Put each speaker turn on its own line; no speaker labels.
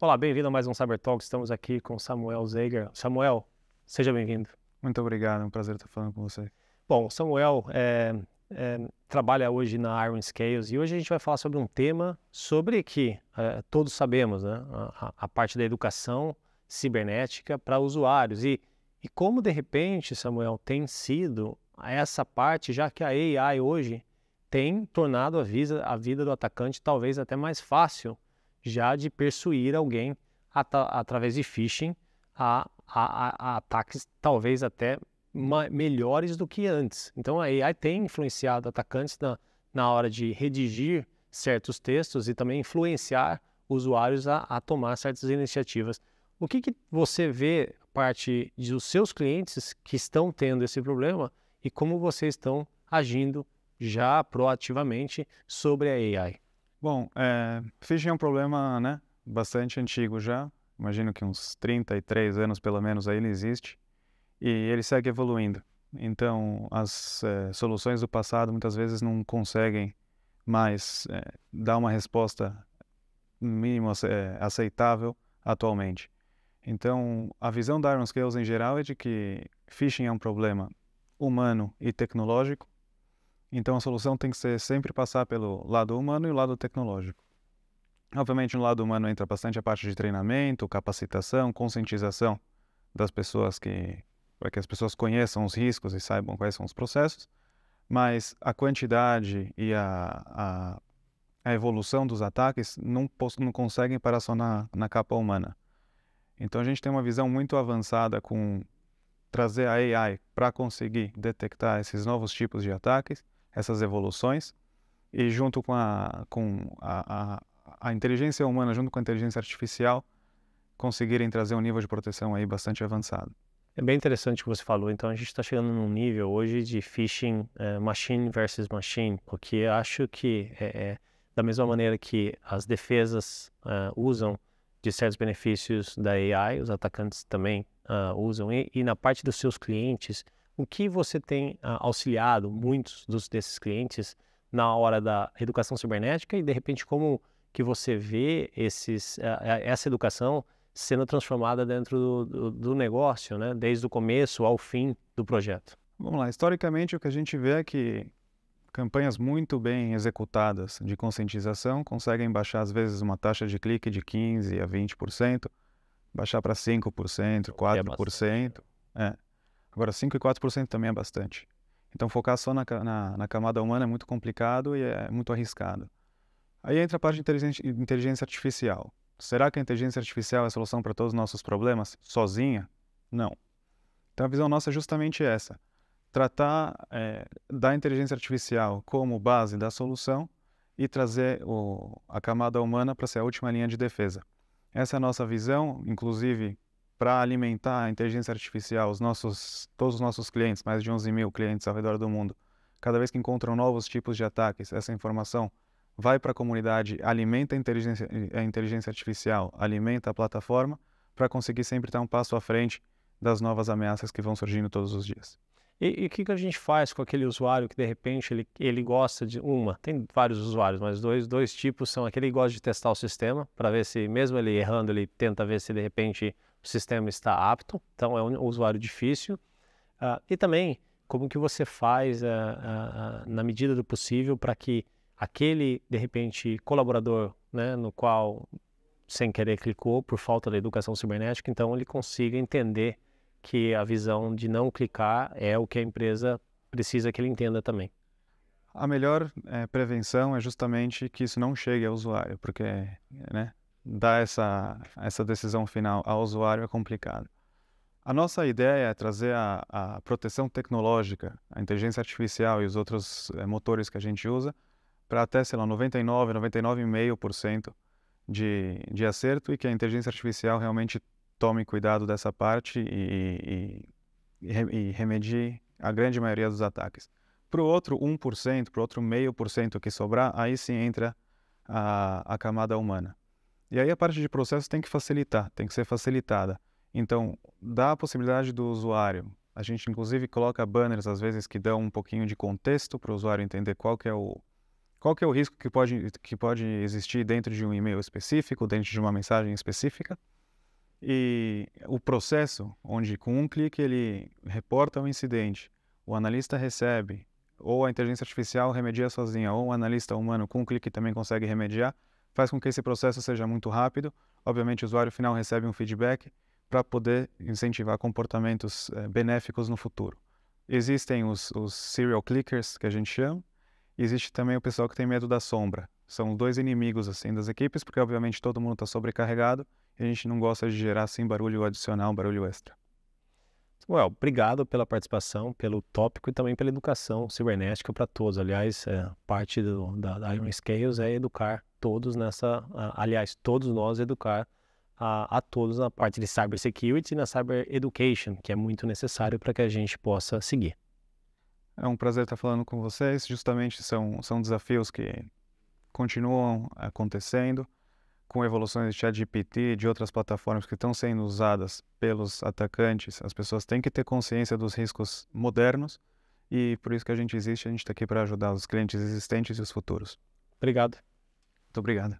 Olá, bem-vindo a mais um Cyber Talk. Estamos aqui com Samuel Zeiger. Samuel, seja bem-vindo. Muito obrigado, é um prazer estar falando com você. Bom, Samuel é, é, trabalha hoje na Iron Scales e hoje a gente vai falar sobre um tema sobre que é, todos sabemos, né? A, a, parte da educação cibernética para usuários e, e como de repente, Samuel, tem sido essa parte, já que a AI hoje tem tornado a, visa, a vida do atacante talvez até mais fácil já de persuir alguém através de phishing a, a, a, ataques talvez até melhores do que antes. Então a AI tem influenciado atacantes na, na hora de redigir certos textos e também influenciar usuários a, a tomar certas iniciativas. O que, que você vê parte dos seus clientes que estão tendo esse problema e como vocês estão agindo já proativamente sobre a AI? Bom, é, eh, phishing é um problema né, bastante
antigo já. Imagino que uns 33 anos, pelo menos, aí ele existe. E ele segue evoluindo. Então, as é, soluções do passado muitas vezes não conseguem mais é, dar uma resposta mínimo aceitável atualmente. Então, a visão da Iron Scales em geral é de que phishing é um problema humano e tecnológico então a solução tem que ser sempre passar pelo lado humano e o lado tecnológico. Obviamente, no lado humano entra bastante a parte de treinamento, capacitação, conscientização das pessoas que para que as pessoas conheçam os riscos e saibam quais são os processos, mas a quantidade e a, a, a evolução dos ataques não, não conseguem parar só na, na capa humana. Então a gente tem uma visão muito avançada com trazer a AI para conseguir detectar esses novos tipos de ataques essas evoluções e junto com a, com a, a, a inteligência humana, junto com a inteligência
artificial, conseguirem trazer um nível de proteção aí bastante avançado. É bem interessante o que você falou. Então, a gente está chegando num nível hoje de phishing é, machine versus machine, porque acho que, é, é, da mesma maneira que as defesas é, usam de certos benefícios da AI, os atacantes também uh, usam. E, e, na parte dos seus clientes, o que você tem ah, auxiliado muitos dos, desses clientes na hora da educação cibernética e, de repente, como que você vê esses, ah, ah, essa educação sendo transformada dentro do, do, do negócio, né? desde o começo ao fim do projeto?
Vamos lá. Historicamente, o que a gente vê é que campanhas muito bem executadas de conscientização conseguem baixar, às vezes, uma taxa de clique de 15% a 20%, baixar para 5%, 4%. é. Né? é. Agora, 5% e 4% também é bastante. Então, focar só na, na, na, camada humana é muito complicado e é muito arriscado. Aí entra a parte de inteligência, inteligência artificial. Será que a inteligência artificial é a solução para todos os nossos problemas sozinha? Não. Então, a visão nossa é justamente essa: tratar é, da inteligência artificial como base da solução e trazer o, a camada humana para ser a última linha de defesa. Essa é a nossa visão, inclusive para alimentar a inteligência artificial, os nossos, todos os nossos clientes, mais de 11 mil clientes ao redor do mundo, cada vez que encontram novos tipos de ataques, essa informação vai para a comunidade, alimenta a inteligência, a inteligência artificial, alimenta a plataforma, para conseguir sempre estar um passo à frente das novas ameaças que vão surgindo
todos os dias. E o que, que a gente faz com aquele usuário que de repente ele, ele gosta de uma? Tem vários usuários, mas dois, dois tipos são aquele que gosta de testar o sistema para ver se, mesmo ele errando, ele tenta ver se de repente o sistema está apto. Então é um usuário difícil. Uh, e também como que você faz uh, uh, na medida do possível para que aquele de repente colaborador, né, no qual sem querer clicou por falta da educação cibernética, então ele consiga entender que a visão de não clicar é o que a empresa precisa que ele entenda também.
A melhor é, prevenção é justamente que isso não chegue ao usuário, porque né, dar essa, essa decisão final ao usuário é complicado. A nossa ideia é trazer a, a proteção tecnológica, a inteligência artificial e os outros é, motores que a gente usa para até, sei lá, 99, 99,5% de, de acerto e que a inteligência artificial realmente tome cuidado dessa parte e, e, e remedie a grande maioria dos ataques. Para o outro 1%, para o outro meio por cento que sobrar, aí sim entra a, a camada humana. E aí a parte de processo tem que facilitar, tem que ser facilitada. Então, dá a possibilidade do usuário. A gente, inclusive, coloca banners, às vezes, que dão um pouquinho de contexto para o usuário entender qual que é o, qual que é o risco que pode, que pode existir dentro de um e-mail específico, dentro de uma mensagem específica. E o processo, onde com um clique ele reporta o um incidente, o analista recebe, ou a inteligência artificial remedia sozinha, ou o analista humano com um clique também consegue remediar, faz com que esse processo seja muito rápido. Obviamente, o usuário final recebe um feedback para poder incentivar comportamentos eh, benéficos no futuro. Existem os, os serial clickers, que a gente chama, existe também o pessoal que tem medo da sombra. São dois inimigos assim das equipes, porque obviamente todo mundo está sobrecarregado
a gente não gosta de gerar sem assim, barulho adicional, barulho extra. Well, obrigado pela participação, pelo tópico e também pela educação cibernética para todos. Aliás, é, parte do, da, da Iron Scales é educar todos nessa. aliás, todos nós educar a, a todos na parte de cybersecurity e na cyber education, que é muito necessário para que a gente possa seguir. É um prazer estar falando com vocês. Justamente são, são
desafios que continuam acontecendo com evoluções de ChatGPT, de outras plataformas que estão sendo usadas pelos atacantes, as pessoas têm que ter consciência dos riscos modernos e por isso que a gente existe, a gente está aqui para ajudar os clientes existentes e os futuros. Obrigado. Muito obrigado.